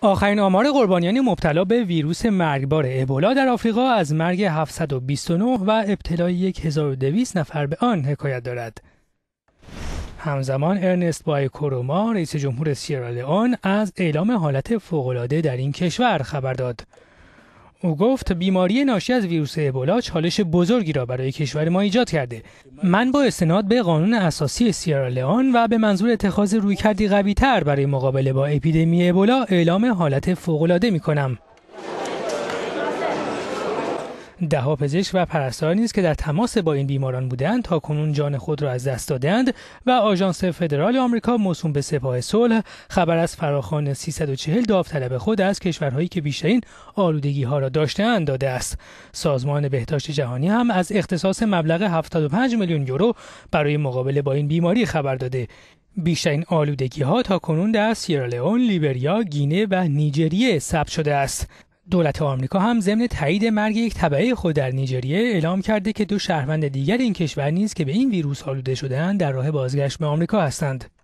آخرین آمار قربانیان مبتلا به ویروس مرگبار ابولا در آفریقا از مرگ 729 و ابتلای 1200 نفر به آن حکایت دارد. همزمان ارنست بای کوروما رئیس جمهور سیرالئون از اعلام حالت فوق‌العاده در این کشور خبر داد. او گفت بیماری ناشی از ویروس ابولا چالش بزرگی را برای کشور ما ایجاد کرده من با استناد به قانون اساسی سیرالئون و به منظور اتخاذ رویکردی قویتر برای مقابله با اپیدمی ابولا اعلام حالت فوقالعاده می کنم پزشک و پرستار نیز که در تماس با این بیماران بودند تا کنون جان خود را از دست دادند و آژانس فدرال آمریکا موسوم به سپاه صلح خبر از فراخوان 340 داوطلب خود از کشورهایی که بیشترین آلودگی ها را داشتهاند داده است سازمان بهداشت جهانی هم از اختصاص مبلغ 75 میلیون یورو برای مقابله با این بیماری خبر داده بیشترین آلودگی ها تا کنون در سیرالئون، لیبریا، گینه و نیجریه ثبت شده است. دولت آمریکا هم ضمن تایید مرگ یک طبعه خود در نیجریه اعلام کرده که دو شهروند دیگر این کشور نیز که به این ویروس آلوده شدهاند در راه بازگشت به آمریکا هستند.